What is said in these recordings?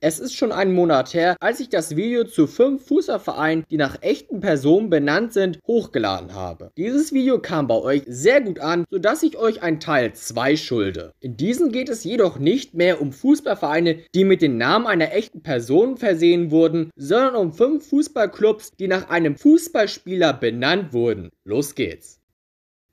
Es ist schon einen Monat her, als ich das Video zu fünf Fußballvereinen, die nach echten Personen benannt sind, hochgeladen habe. Dieses Video kam bei euch sehr gut an, sodass ich euch ein Teil 2 schulde. In diesem geht es jedoch nicht mehr um Fußballvereine, die mit dem Namen einer echten Person versehen wurden, sondern um fünf Fußballclubs, die nach einem Fußballspieler benannt wurden. Los geht's.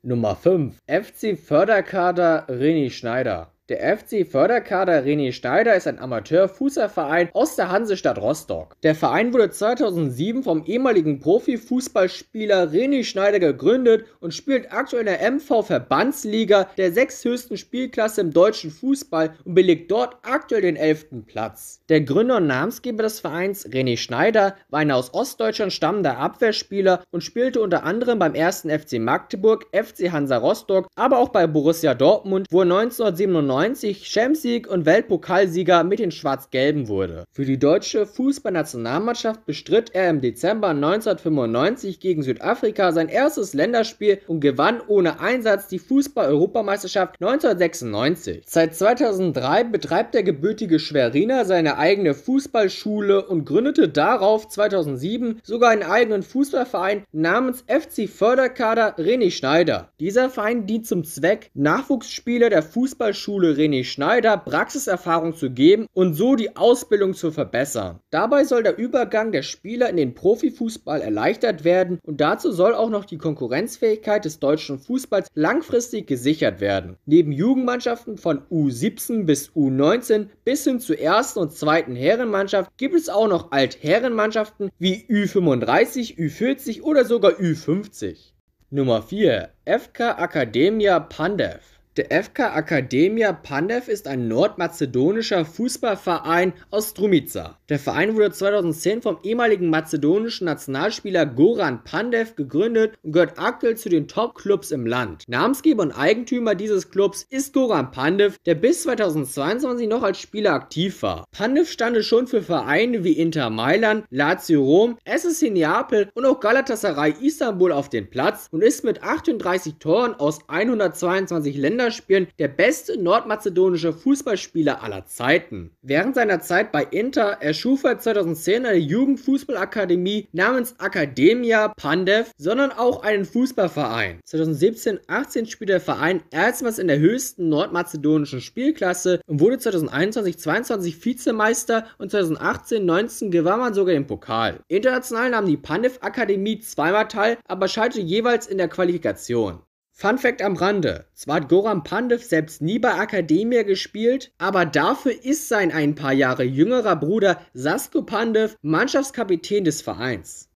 Nummer 5 FC Förderkader René Schneider der FC Förderkader René Schneider ist ein Amateur-Fußballverein aus der Hansestadt Rostock. Der Verein wurde 2007 vom ehemaligen Profifußballspieler René Schneider gegründet und spielt aktuell in der MV Verbandsliga, der sechsthöchsten Spielklasse im deutschen Fußball und belegt dort aktuell den elften Platz. Der Gründer und Namensgeber des Vereins, René Schneider, war ein aus Ostdeutschland stammender Abwehrspieler und spielte unter anderem beim 1. FC Magdeburg, FC Hansa Rostock, aber auch bei Borussia Dortmund, wo er 1997 1990 Champions und Weltpokalsieger mit den Schwarz-Gelben wurde. Für die deutsche Fußballnationalmannschaft bestritt er im Dezember 1995 gegen Südafrika sein erstes Länderspiel und gewann ohne Einsatz die Fußball-Europameisterschaft 1996. Seit 2003 betreibt der gebürtige Schweriner seine eigene Fußballschule und gründete darauf 2007 sogar einen eigenen Fußballverein namens FC Förderkader René Schneider. Dieser Verein dient zum Zweck, Nachwuchsspieler der Fußballschule Fachhochschule René Schneider Praxiserfahrung zu geben und so die Ausbildung zu verbessern. Dabei soll der Übergang der Spieler in den Profifußball erleichtert werden und dazu soll auch noch die Konkurrenzfähigkeit des deutschen Fußballs langfristig gesichert werden. Neben Jugendmannschaften von U17 bis U19 bis hin zur ersten und zweiten Herrenmannschaft gibt es auch noch Altherrenmannschaften wie u 35 u 40 oder sogar u 50 Nummer 4 FK Academia Pandev der FK Academia Pandev ist ein nordmazedonischer Fußballverein aus Strumica. Der Verein wurde 2010 vom ehemaligen mazedonischen Nationalspieler Goran Pandev gegründet und gehört aktuell zu den Top-Clubs im Land. Namensgeber und Eigentümer dieses Clubs ist Goran Pandev, der bis 2022 noch als Spieler aktiv war. Pandev stand schon für Vereine wie Inter Mailand, Lazio Rom, SSC Neapel und auch Galatasaray Istanbul auf den Platz und ist mit 38 Toren aus 122 Ländern Länderspielen der beste nordmazedonische Fußballspieler aller Zeiten. Während seiner Zeit bei Inter erschuf er 2010 eine Jugendfußballakademie namens Academia Pandev, sondern auch einen Fußballverein. 2017-18 spielte der Verein erstmals in der höchsten nordmazedonischen Spielklasse und wurde 2021-22 Vizemeister und 2018-19 gewann man sogar den Pokal. International nahm die Pandev Akademie zweimal teil, aber scheiterte jeweils in der Qualifikation. Fun Fact am Rande. Zwar hat Goran Pandev selbst nie bei Akademia gespielt, aber dafür ist sein ein paar Jahre jüngerer Bruder Sasko Pandev Mannschaftskapitän des Vereins.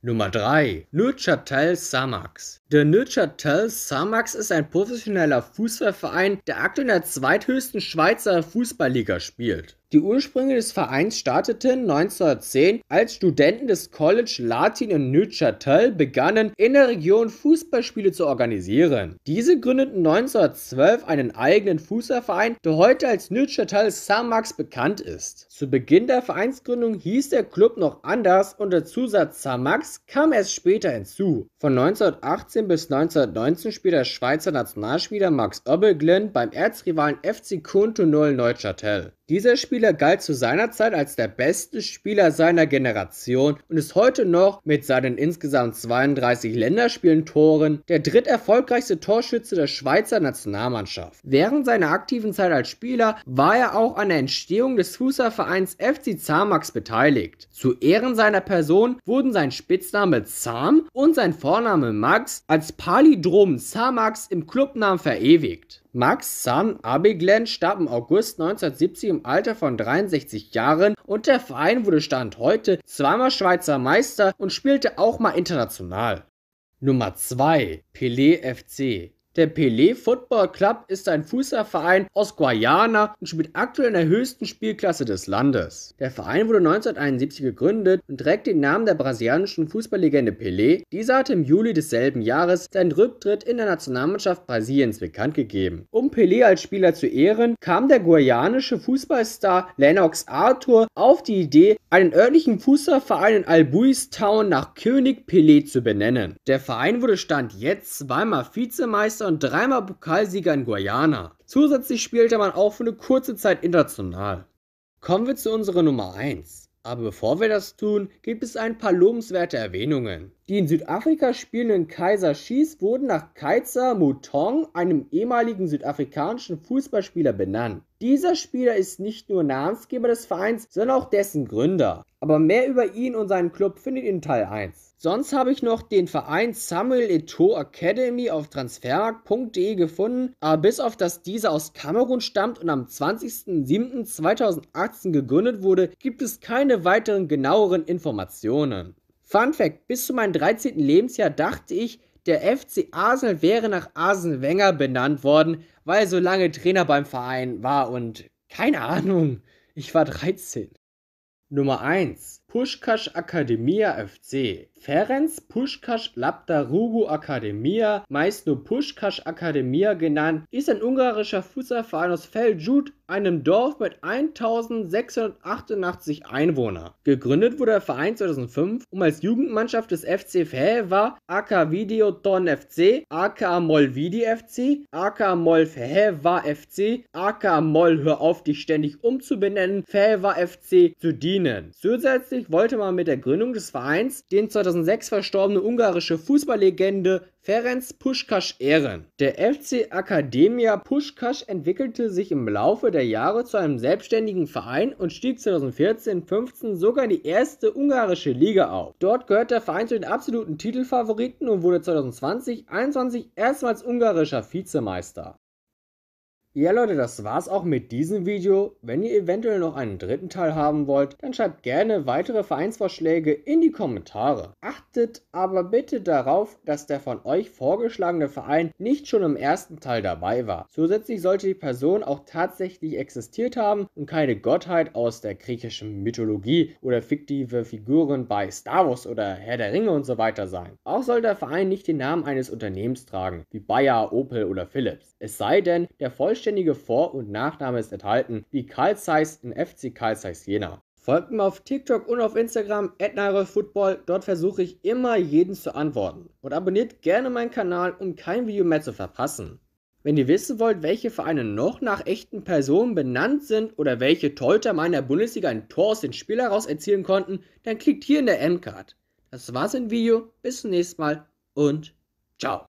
Nummer 3. Nurchatel Samax. Der Nurchatel Samax ist ein professioneller Fußballverein, der aktuell in der zweithöchsten Schweizer Fußballliga spielt. Die Ursprünge des Vereins starteten 1910, als Studenten des College Latin in Neuchâtel begannen, in der Region Fußballspiele zu organisieren. Diese gründeten 1912 einen eigenen Fußballverein, der heute als Neuchâtel Samax bekannt ist. Zu Beginn der Vereinsgründung hieß der Club noch anders und der Zusatz Samax kam erst später hinzu. Von 1918 bis 1919 spielte der Schweizer Nationalspieler Max Oebelglen beim Erzrivalen FC Cotonou Neuchâtel. Dieser Spieler Spieler galt zu seiner Zeit als der beste Spieler seiner Generation und ist heute noch mit seinen insgesamt 32 Länderspielen Toren der dritterfolgreichste Torschütze der Schweizer Nationalmannschaft. Während seiner aktiven Zeit als Spieler war er auch an der Entstehung des Fußballvereins FC Zamax beteiligt. Zu Ehren seiner Person wurden sein Spitzname Zam und sein Vorname Max als Palidrom Zamax im Clubnamen verewigt. Max San Abiglen starb im August 1970 im Alter von 63 Jahren und der Verein wurde Stand heute zweimal Schweizer Meister und spielte auch mal international. Nummer 2 Pelé FC der Pelé Football Club ist ein Fußballverein aus Guayana und spielt aktuell in der höchsten Spielklasse des Landes. Der Verein wurde 1971 gegründet und trägt den Namen der brasilianischen Fußballlegende Pelé. Dieser hatte im Juli desselben Jahres seinen Rücktritt in der Nationalmannschaft Brasiliens bekannt gegeben. Um Pelé als Spieler zu ehren, kam der guayanische Fußballstar Lennox Arthur auf die Idee, einen örtlichen Fußballverein in Albuis Town nach König Pelé zu benennen. Der Verein wurde Stand jetzt zweimal Vizemeister Weltmeister und dreimal Pokalsieger in Guyana. Zusätzlich spielte man auch für eine kurze Zeit international. Kommen wir zu unserer Nummer 1. Aber bevor wir das tun, gibt es ein paar lobenswerte Erwähnungen. Die in Südafrika spielenden Kaiser Chiefs wurden nach Kaiser Mutong, einem ehemaligen südafrikanischen Fußballspieler, benannt. Dieser Spieler ist nicht nur Namensgeber des Vereins, sondern auch dessen Gründer. Aber mehr über ihn und seinen Club findet ihr in Teil 1. Sonst habe ich noch den Verein Samuel Eto'o Academy auf transfermarkt.de gefunden, aber bis auf dass dieser aus Kamerun stammt und am 20.07.2018 gegründet wurde, gibt es keine weiteren genaueren Informationen. Fun Fact: Bis zu meinem 13. Lebensjahr dachte ich, der FC Arsenal wäre nach Arsen Wenger benannt worden, weil er so lange Trainer beim Verein war und keine Ahnung, ich war 13. Nummer 1 Pushkash Akademia FC Ferenc Pushkash Labdarúgú Akademia, meist nur Pushkash Akademia genannt, ist ein ungarischer Fußballverein aus Feldschud einem Dorf mit 1688 Einwohnern. Gegründet wurde der Verein 2005, um als Jugendmannschaft des FC Feheva, AK Videoton FC, AK Moll Vidi FC, AK Moll Feheva FC, AK Moll Hör auf dich ständig umzubenennen, Feheva FC zu dienen. Zusätzlich wollte man mit der Gründung des Vereins den 2006 verstorbene ungarische Fußballlegende Ferenc Puschkasch Ehren. Der FC Akademia Puschkasch entwickelte sich im Laufe der Jahre zu einem selbstständigen Verein und stieg 2014-15 sogar in die erste ungarische Liga auf. Dort gehört der Verein zu den absoluten Titelfavoriten und wurde 2020-21 erstmals ungarischer Vizemeister. Ja Leute, das war's auch mit diesem Video. Wenn ihr eventuell noch einen dritten Teil haben wollt, dann schreibt gerne weitere Vereinsvorschläge in die Kommentare. Achtet aber bitte darauf, dass der von euch vorgeschlagene Verein nicht schon im ersten Teil dabei war. Zusätzlich sollte die Person auch tatsächlich existiert haben und keine Gottheit aus der griechischen Mythologie oder fiktive Figuren bei Star Wars oder Herr der Ringe und so weiter sein. Auch soll der Verein nicht den Namen eines Unternehmens tragen, wie Bayer, Opel oder Philips. Es sei denn, der vollständige vollständige Vor- und Nachname ist enthalten, wie Karl Zeiss in FC Karl Zeiss Jena. Folgt mir auf TikTok und auf Instagram @nirolfootball. Dort versuche ich immer jeden zu antworten. Und abonniert gerne meinen Kanal, um kein Video mehr zu verpassen. Wenn ihr wissen wollt, welche Vereine noch nach echten Personen benannt sind oder welche Torhüter meiner Bundesliga ein Tor aus dem Spiel heraus erzielen konnten, dann klickt hier in der Endcard. Das war's im Video. Bis zum nächsten Mal und ciao.